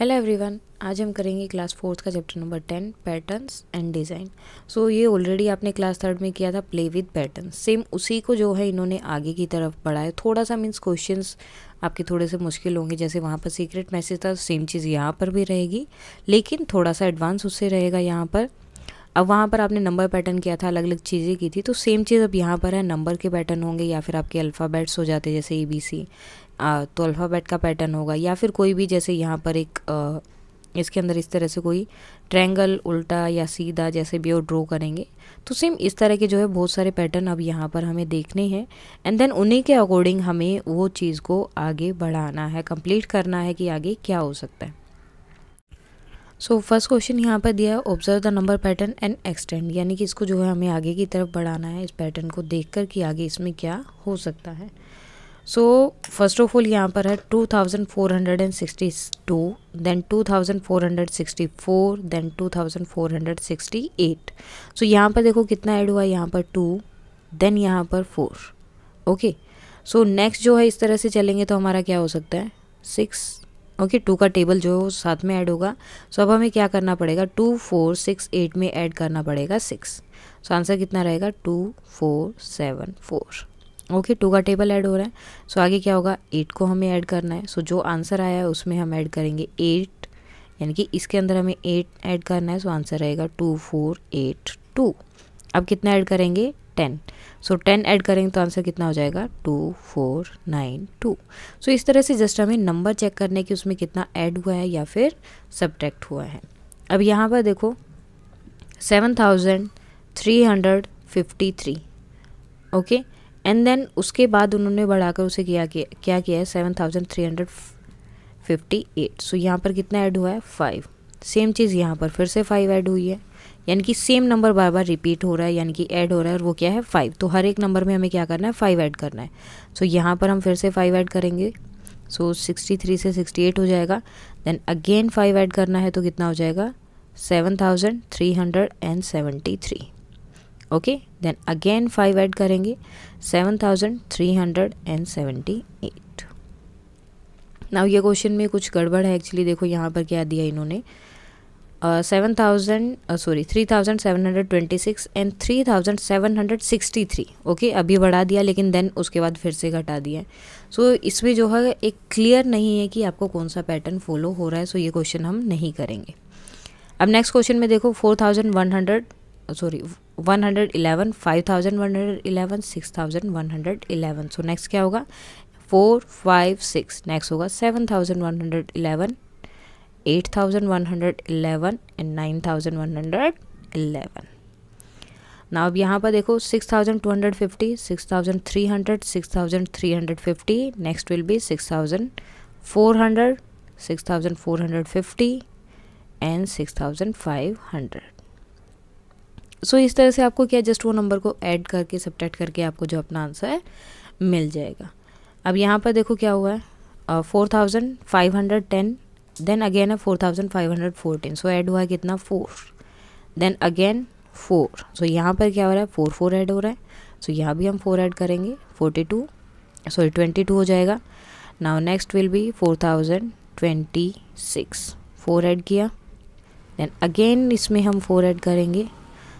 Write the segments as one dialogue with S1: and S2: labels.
S1: Hello everyone आज हम करेंगे क्लास फोर्थ का chapter number ten patterns and design so ये ऑलरेडी आपने क्लास थर्ड में किया था प्ले विद पैटर्न सेम उसी को जो है इन्होंने आगे की तरफ बढ़ाया थोड़ा सा मीन्स क्वेश्चंस आपके थोड़े से मुश्किल होंगे जैसे वहाँ पर सीक्रेट मैसेज था सेम चीज़ यहाँ पर भी रहेगी लेकिन थोड़ा सा एडवांस उससे रहेगा यहाँ पर अब वहाँ पर आपने नंबर पैटर्न किया था अलग अलग चीज़ें की थी तो सेम चीज़ अब यहाँ पर है नंबर के पैटर्न होंगे या फिर आपके अल्फ़ाबेट्स हो जाते जैसे ए बी सी तो अल्फ़ाबेट का पैटर्न होगा या फिर कोई भी जैसे यहाँ पर एक इसके अंदर इस तरह से कोई ट्रैंगल उल्टा या सीधा जैसे भी वो ड्रॉ करेंगे तो सेम इस तरह के जो है बहुत सारे पैटर्न अब यहाँ पर हमें देखने हैं एंड देन उन्हीं के अकॉर्डिंग हमें वो चीज़ को आगे बढ़ाना है कंप्लीट करना है कि आगे क्या हो सकता है सो फर्स्ट क्वेश्चन यहाँ पर दिया है observe the number pattern and extend यानी कि इसको जो है हमें आगे की तरफ बढ़ाना है इस पैटर्न को देख कि आगे इसमें क्या हो सकता है सो फर्स्ट ऑफ ऑल यहाँ पर है two thousand four hundred and sixty two then two thousand four hundred sixty four then eight so यहाँ पर देखो कितना ऐड हुआ यहाँ पर टू देन यहाँ पर फोर ओके सो नेक्स्ट जो है इस तरह से चलेंगे तो हमारा क्या हो सकता है सिक्स ओके टू का टेबल जो साथ में ऐड होगा सो अब हमें क्या करना पड़ेगा टू फोर सिक्स एट में ऐड करना पड़ेगा सिक्स सो आंसर कितना रहेगा two four seven four okay two का टेबल ऐड हो रहा है सो आगे क्या होगा एट को हमें ऐड करना है सो जो आंसर आया है उसमें हम ऐड करेंगे एट यानी कि इसके अंदर हमें एट ऐड करना है सो आंसर रहेगा टू फोर एट टू अब कितना ऐड करेंगे टेन सो टेन ऐड करेंगे तो आंसर कितना हो जाएगा two four nine two so इस तरह से जस्ट हमें नंबर चेक करने की उसमें कितना ऐड हुआ है या फिर सब्ट्रैक्ट हुआ है अब यहाँ पर देखो seven thousand three hundred fifty three okay and then उसके बाद उन्होंने बढ़ाकर उसे किया क्या किया है seven thousand three hundred fifty eight so यहाँ पर कितना ऐड हुआ है फाइव सेम चीज़ यहाँ पर फिर से फाइव ऐड हुई है यानी कि सेम नंबर बार बार रिपीट हो रहा है यानी कि ऐड हो रहा है और वो क्या है फाइव तो हर एक नंबर में हमें क्या करना है फाइव ऐड करना है सो so, यहाँ पर हम फिर से फाइव ऐड करेंगे सो सिक्सटी थ्री से सिक्सटी एट हो जाएगा देन अगेन फाइव ऐड करना है तो कितना हो जाएगा seven thousand three hundred and seventy three okay then again five add करेंगे seven thousand three hundred and seventy eight now ये क्वेश्चन में कुछ गड़बड़ है एक्चुअली देखो यहाँ पर क्या दिया इन्होंने seven thousand sorry three thousand seven hundred twenty six and three thousand seven hundred sixty three okay अभी बढ़ा दिया लेकिन देन उसके बाद फिर से घटा दिया सो so, इसमें जो है एक क्लियर नहीं है कि आपको कौन सा पैटर्न फॉलो हो रहा है सो so ये क्वेश्चन हम नहीं करेंगे अब नेक्स्ट क्वेश्चन में देखो four thousand one hundred sorry one hundred eleven five thousand one hundred eleven six thousand one hundred eleven so next क्या होगा फोर फाइव सिक्स नेक्स्ट होगा seven thousand one hundred eleven eight thousand one hundred eleven and nine thousand one hundred eleven ना अब यहाँ पर देखो six thousand two hundred fifty six thousand three hundred six thousand three hundred fifty next will be six thousand four hundred six thousand four hundred fifty and six thousand five hundred so so, इस तरह से आपको क्या just वो number को add करके subtract करके आपको जो अपना आंसर है मिल जाएगा अब यहाँ पर देखो क्या हुआ है four thousand five hundred ten then again है four thousand five hundred fourteen so add हुआ है कितना four then again four so यहाँ पर क्या हो रहा है फोर फोर ऐड हो रहा है सो so, यहाँ भी हम फोर ऐड करेंगे forty two sorry twenty two हो जाएगा now next will be four thousand twenty six four add किया देन अगेन इसमें हम फोर ऐड करेंगे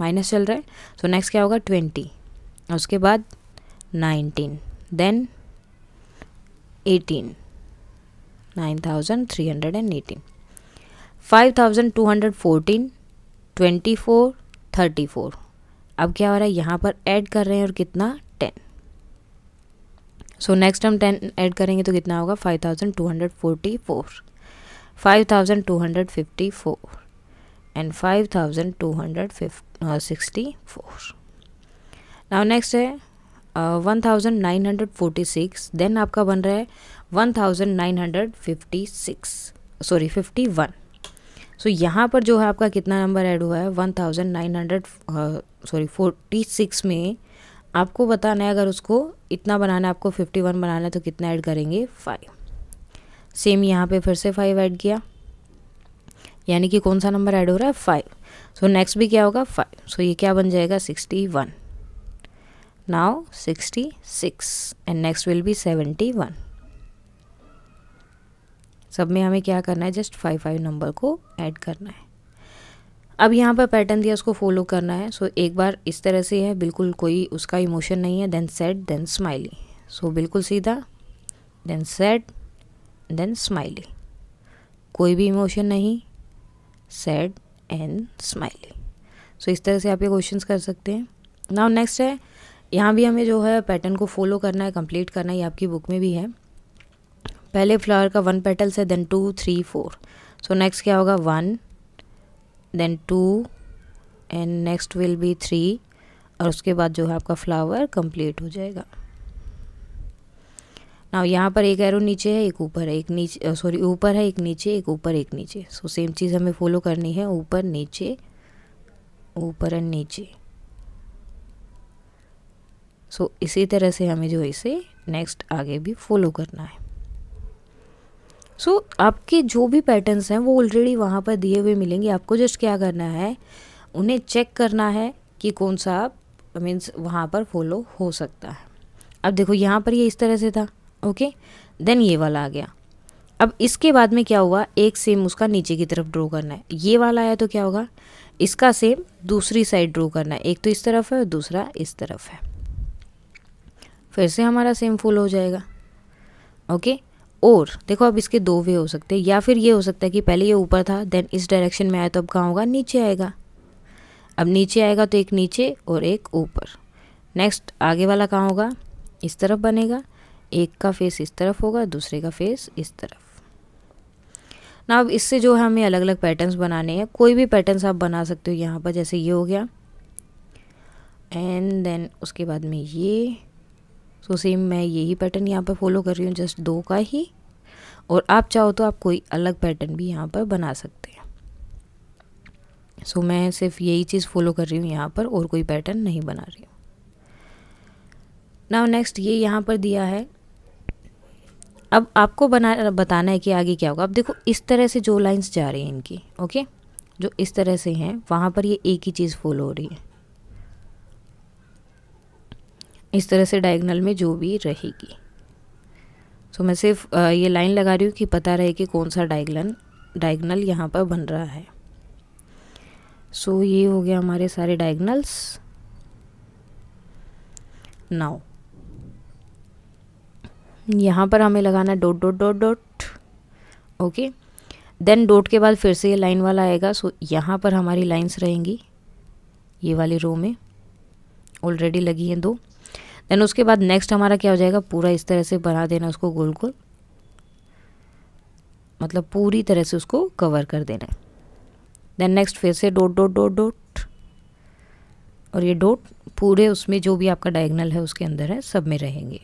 S1: माइनस चल रहा है सो नेक्स्ट क्या होगा ट्वेंटी उसके बाद nineteen then eighteen nine thousand three hundred and eighteen five thousand two hundred fourteen twenty four thirty four अब क्या हो रहा है यहाँ पर ऐड कर रहे हैं और कितना टेन सो नेक्स्ट हम टेन ऐड करेंगे तो कितना होगा five thousand two hundred forty four five thousand two hundred fifty four and five thousand two hundred sixty four now next है one thousand nine hundred forty six then आपका बन रहा है one thousand nine hundred fifty six sorry fifty one so यहाँ पर जो है आपका कितना नंबर ऐड हुआ है one thousand nine hundred sorry forty six में आपको बताना है अगर उसको इतना बनाना है आपको फिफ्टी वन बनाना है तो कितना ऐड करेंगे फाइव सेम यहाँ पे फिर से फाइव ऐड किया यानी कि कौन सा नंबर ऐड हो रहा है फाइव सो नेक्स्ट भी क्या होगा फाइव सो so ये क्या बन जाएगा sixty one now sixty six and next will be seventy one सब में हमें क्या करना है जस्ट फाइव फाइव नंबर को ऐड करना है अब यहाँ पर पैटर्न दिया उसको फॉलो करना है सो so, एक बार इस तरह से है बिल्कुल कोई उसका इमोशन नहीं है then set then smiley so बिल्कुल सीधा देन सेट देन स्माइली कोई भी इमोशन नहीं सैड एंड स्माइली सो इस तरह से आप ये क्वेश्चन कर सकते हैं नाउ नेक्स्ट है यहाँ भी हमें जो है पैटर्न को फॉलो करना है कंप्लीट करना है ये आपकी बुक में भी है पहले फ्लावर का वन पेटल्स है then two three four so next क्या होगा one then two and next will be three और उसके बाद जो है आपका फ्लावर कंप्लीट हो जाएगा ना यहाँ पर एक एरो नीचे है एक ऊपर है एक नीचे सॉरी ऊपर है एक नीचे एक ऊपर एक नीचे सो सेम चीज़ हमें फॉलो करनी है ऊपर नीचे ऊपर एंड नीचे सो so, इसी तरह से हमें जो है इसे नेक्स्ट आगे भी फॉलो करना है सो so, आपके जो भी पैटर्न्स हैं वो ऑलरेडी वहाँ पर दिए हुए मिलेंगे आपको जस्ट क्या करना है उन्हें चेक करना है कि कौन सा मीन्स वहाँ पर फॉलो हो सकता है अब देखो यहाँ पर ये यह इस तरह से था ओके देन ये वाला आ गया अब इसके बाद में क्या हुआ एक सेम उसका नीचे की तरफ ड्रॉ करना है ये वाला आया तो क्या होगा इसका सेम दूसरी साइड ड्रॉ करना है एक तो इस तरफ है और दूसरा इस तरफ है फिर से हमारा सेम फुल हो जाएगा ओके और देखो अब इसके दो वे हो सकते हैं या फिर ये हो सकता है कि पहले ये ऊपर था देन इस डायरेक्शन में आया तो अब कहाँ होगा नीचे आएगा अब नीचे आएगा तो एक नीचे और एक ऊपर नेक्स्ट आगे वाला कहाँ होगा इस तरफ बनेगा एक का फेस इस तरफ होगा दूसरे का फेस इस तरफ ना अब इससे जो है हमें अलग अलग पैटर्न्स बनाने हैं कोई भी पैटर्न्स आप बना सकते हो यहाँ पर जैसे ये हो गया एंड देन उसके बाद में ये सो so सेम मैं यही पैटर्न यहाँ पर फॉलो कर रही हूँ जस्ट दो का ही और आप चाहो तो आप कोई अलग पैटर्न भी यहाँ पर बना सकते हैं सो so, मैं सिर्फ यही चीज़ फॉलो कर रही हूँ यहाँ पर और कोई पैटर्न नहीं बना रही हूँ ना नेक्स्ट ये यहाँ पर दिया है अब आपको बना बताना है कि आगे क्या होगा अब देखो इस तरह से जो लाइंस जा रही हैं इनकी ओके जो इस तरह से हैं वहाँ पर ये एक ही चीज़ फॉलो हो रही है इस तरह से डायगनल में जो भी रहेगी सो मैं सिर्फ ये लाइन लगा रही हूँ कि पता रहे कि कौन सा डायगनल डायगनल यहाँ पर बन रहा है सो so, ये हो गया हमारे सारे डायगनल्स नाउ यहाँ पर हमें लगाना है dot dot dot dot okay then dot के बाद फिर से ये लाइन वाला आएगा सो यहाँ पर हमारी लाइंस रहेंगी ये वाली रो में ऑलरेडी लगी हैं दो देन उसके बाद नेक्स्ट हमारा क्या हो जाएगा पूरा इस तरह से बना देना उसको गोल गोल मतलब पूरी तरह से उसको कवर कर देना है देन नेक्स्ट फिर से डॉट डॉट डॉट डॉट और ये डॉट पूरे उसमें जो भी आपका डायगनल है उसके अंदर है सब में रहेंगे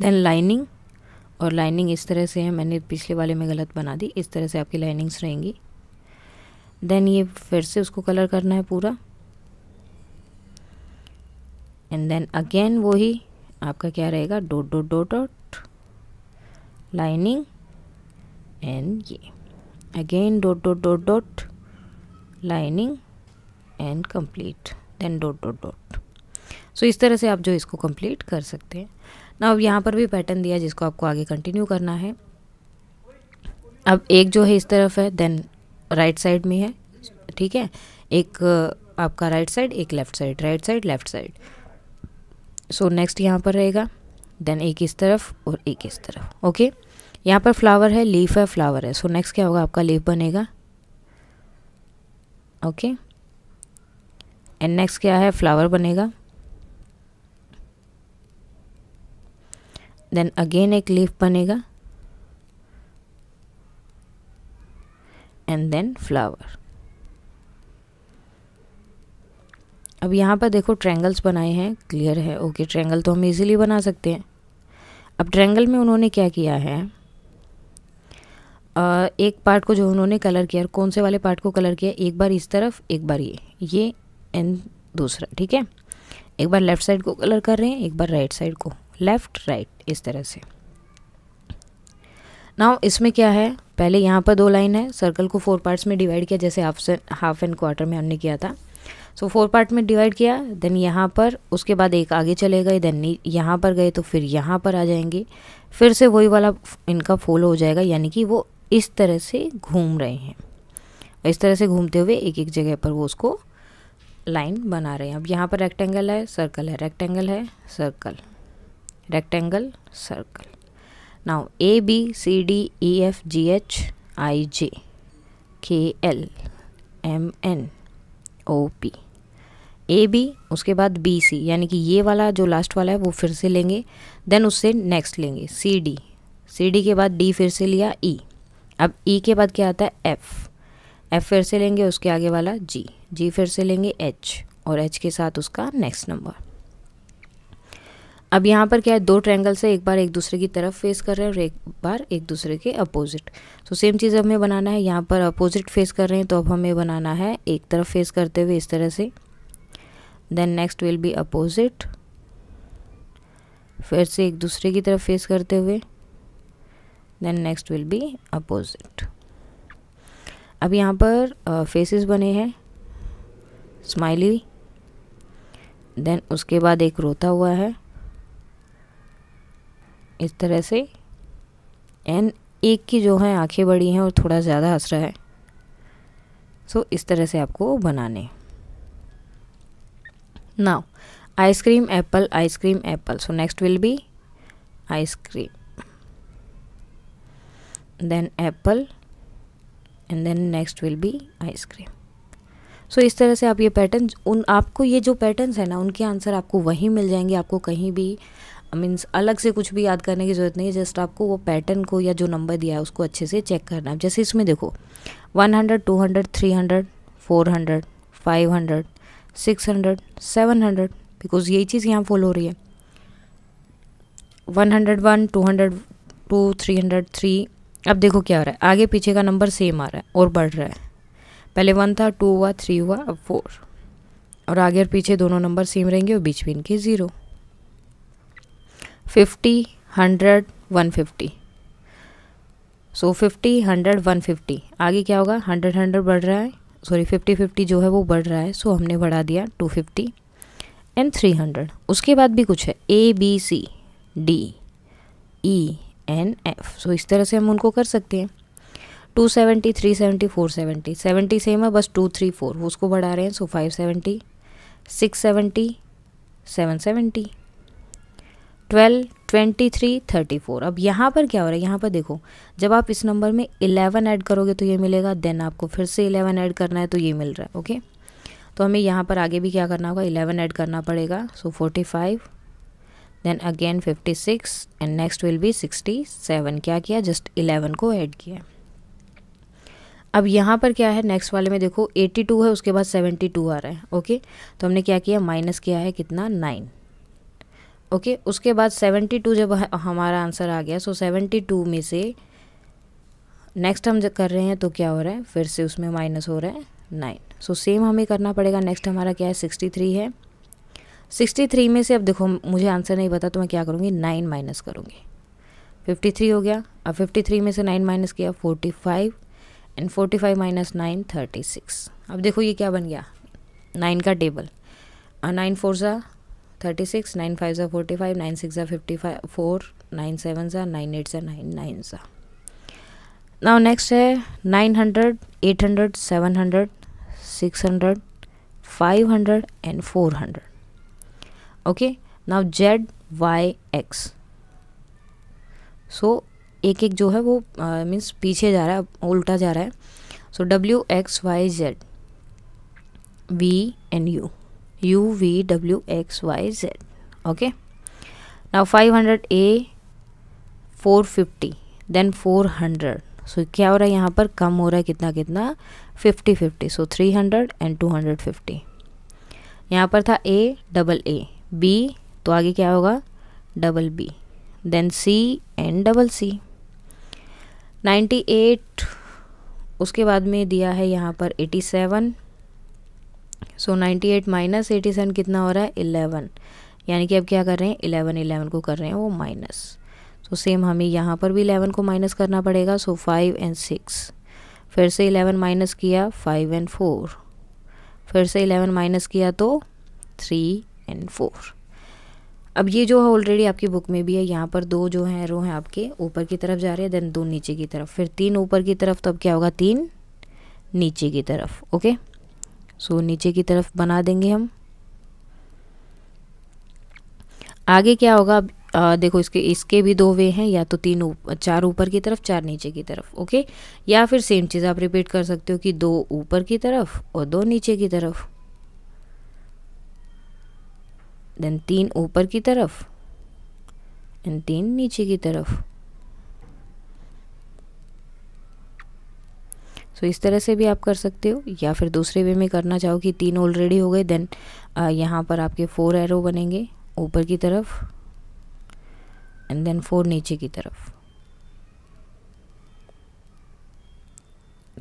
S1: देन लाइनिंग और लाइनिंग इस तरह से है मैंने पिछले वाले में गलत बना दी इस तरह से आपकी लाइनिंग्स रहेंगी देन ये फिर से उसको कलर करना है पूरा एंड देन अगेन वही आपका क्या रहेगा dot dot dot dot lining and ये again dot dot dot dot lining and complete then dot dot dot so इस तरह से आप जो इसको कंप्लीट कर सकते हैं ना अब यहाँ पर भी पैटर्न दिया जिसको आपको आगे कंटिन्यू करना है अब एक जो है इस तरफ है देन राइट साइड में है ठीक है एक आपका राइट साइड एक left side right side left side so next यहाँ पर रहेगा देन एक इस तरफ और एक इस तरफ ओके यहाँ पर फ्लावर है लीफ है फ्लावर है सो so, नेक्स्ट क्या होगा आपका लीफ बनेगा ओके एंड नेक्स्ट क्या है फ्लावर बनेगा देन अगेन एक लीफ बनेगा एंड देन फ्लावर अब यहाँ पर देखो ट्रैंगल्स बनाए हैं क्लियर है ओके ट्रैंगल तो हम इजीली बना सकते हैं अब ट्रैंगल में उन्होंने क्या किया है आ, एक पार्ट को जो उन्होंने कलर किया कौन से वाले पार्ट को कलर किया एक बार इस तरफ एक बार ये ये एंड दूसरा ठीक है एक बार लेफ़्ट साइड को कलर कर रहे हैं एक बार राइट साइड को लेफ़्ट राइट इस तरह से नाउ इसमें क्या है पहले यहाँ पर दो लाइन है सर्कल को फोर पार्ट्स में डिवाइड किया जैसे हाफ से हाफ एंड क्वार्टर में हमने किया था सो फोर पार्ट में डिवाइड किया देन यहाँ पर उसके बाद एक आगे चले गए देन यहाँ पर गए तो फिर यहाँ पर आ जाएंगे फिर से वही वाला इनका फोल हो जाएगा यानी कि वो इस तरह से घूम रहे हैं इस तरह से घूमते हुए एक एक जगह पर वो उसको लाइन बना रहे हैं अब यहाँ पर रेक्टेंगल है सर्कल है रेक्टेंगल है circle rectangle circle now a b c d e f g h i j k l M N O P A B उसके बाद बी सी यानी कि ये वाला जो लास्ट वाला है वो फिर से लेंगे देन उससे नेक्स्ट लेंगे सी डी सी डी के बाद डी फिर से लिया ई e. अब ई e के बाद क्या आता है एफ एफ फिर से लेंगे उसके आगे वाला जी जी फिर से लेंगे एच और एच के साथ उसका नेक्स्ट नंबर अब यहाँ पर क्या है दो ट्रैंगल से एक बार एक दूसरे की तरफ फेस कर रहे हैं और एक बार एक दूसरे के अपोजिट तो सेम चीज़ हमें बनाना है यहाँ पर अपोजिट फेस कर रहे हैं तो अब हमें बनाना है एक तरफ फेस करते हुए इस तरह से then next will be opposite फिर से एक दूसरे की तरफ फेस करते हुए then next will be opposite अब यहाँ पर फेसेस बने हैं स्माइली देन उसके बाद एक रोता हुआ है इस तरह से एन एक की जो है आंखें बड़ी हैं और थोड़ा ज़्यादा हंस रहा है सो so, इस तरह से आपको बनाने now ice cream apple ice cream apple so next will be ice cream then apple and then next will be ice cream so इस तरह से आप ये पैटर्न उन आपको ये जो पैटर्न्स हैं ना उनके आंसर आपको वहीं मिल जाएंगे आपको कहीं भी मीन्स अलग से कुछ भी याद करने की ज़रूरत नहीं है जस्ट आपको वो पैटर्न को या जो नंबर दिया है उसको अच्छे से चेक करना है जैसे इसमें देखो 100, 200, 300, 400, 500, 600, 700 बिकॉज यही चीज़ यहाँ फॉलो हो रही है 101, 200, 2, 300, 3 अब देखो क्या हो रहा है आगे पीछे का नंबर सेम आ रहा है और बढ़ रहा है पहले वन था टू हुआ थ्री हुआ अब फोर और आगे और पीछे दोनों नंबर सेम रहेंगे और बीच में इनके zero fifty hundred one fifty so fifty hundred one fifty आगे क्या होगा हंड्रेड हंड्रेड बढ़ रहा है सॉरी फिफ्टी फिफ्टी जो है वो बढ़ रहा है सो so हमने बढ़ा दिया two fifty and three hundred उसके बाद भी कुछ है A B C D E N F so इस तरह से हम उनको कर सकते हैं two seventy three seventy four seventy seventy same है बस टू थ्री फोर वो उसको बढ़ा रहे हैं so five seventy six seventy seven seventy twelve twenty three thirty four अब यहाँ पर क्या हो रहा है यहाँ पर देखो जब आप इस नंबर में इलेवन ऐड करोगे तो ये मिलेगा देन आपको फिर से इलेवन ऐड करना है तो ये मिल रहा है ओके तो हमें यहाँ पर आगे भी क्या करना होगा इलेवन ऐड करना पड़ेगा so forty five then again fifty six and next will be sixty seven क्या किया जस्ट इलेवन को ऐड किया अब यहाँ पर क्या है नेक्स्ट वाले में देखो एट्टी टू है उसके बाद सेवेंटी टू आ रहा है ओके तो हमने क्या किया माइनस किया है कितना नाइन ओके okay, उसके बाद सेवेंटी टू जब हमारा आंसर आ गया सो सेवेंटी टू में से नेक्स्ट हम कर रहे हैं तो क्या हो रहा है फिर से उसमें माइनस हो रहा है नाइन सो सेम हमें करना पड़ेगा नेक्स्ट हमारा क्या है सिक्सटी थ्री है सिक्सटी थ्री में से अब देखो मुझे आंसर नहीं पता तो मैं क्या करूँगी नाइन माइनस करूँगी फिफ्टी थ्री हो गया अब फिफ्टी थ्री में से नाइन माइनस किया forty five and forty five minus nine thirty six अब देखो ये क्या बन गया नाइन का टेबल नाइन फोर सा थर्टी सिक्स नाइन फाइव ज़ा फोर्टी फाइव नाइन सिक्स ज़ा fifty five four nine seven ज़ा नाइन एट ज़ा नाइन नाइन ज़ा नाउ नेक्स्ट है nine hundred eight hundred seven hundred six hundred five hundred and four hundred okay now Z Y X so एक एक जो है वो मीन्स uh, पीछे जा रहा है उल्टा जा रहा है so W X Y Z V and U u v w x y z okay now 500 a 450 then 400 so so, क्या हो रहा है यहाँ पर कम हो रहा है कितना कितना 50 50 सो so, 300 एंड 250 यहाँ पर था ए डबल ए बी तो आगे क्या होगा double B then C and double C 98 उसके बाद में दिया है यहाँ पर 87 so ninety eight minus eighty seven कितना हो रहा है इलेवन यानी कि अब क्या कर रहे हैं इलेवन इलेवन को कर रहे हैं वो माइनस सो सेम हमें यहाँ पर भी इलेवन को माइनस करना पड़ेगा सो फाइव एंड सिक्स फिर से इलेवन माइनस किया फाइव एंड फोर फिर से इलेवन माइनस किया तो थ्री एंड फोर अब ये जो है ऑलरेडी आपकी बुक में भी है यहाँ पर दो जो हैं रो हैं आपके ऊपर की तरफ जा रहे हैं देन दो नीचे की तरफ फिर तीन ऊपर की तरफ तो अब क्या होगा तीन नीचे की तरफ ओके okay? सो नीचे की तरफ बना देंगे हम आगे क्या होगा आ, देखो इसके इसके भी दो वे हैं या तो तीन उप, चार ऊपर की तरफ चार नीचे की तरफ ओके या फिर सेम चीज़ आप रिपीट कर सकते हो कि दो ऊपर की तरफ और दो नीचे की तरफ देन तीन ऊपर की तरफ एंड तीन नीचे की तरफ सो so, इस तरह से भी आप कर सकते हो या फिर दूसरे वे में करना चाहो कि तीन ऑलरेडी हो गए देन यहाँ पर आपके फोर एरो बनेंगे ऊपर की तरफ एंड देन फोर नीचे की तरफ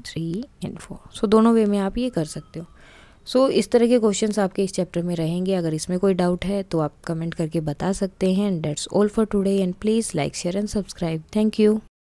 S1: थ्री एंड फोर सो दोनों वे में आप ये कर सकते हो सो so, इस तरह के क्वेश्चंस आपके इस चैप्टर में रहेंगे अगर इसमें कोई डाउट है तो आप कमेंट करके बता सकते हैं and that's all for today and please like share and subscribe thank you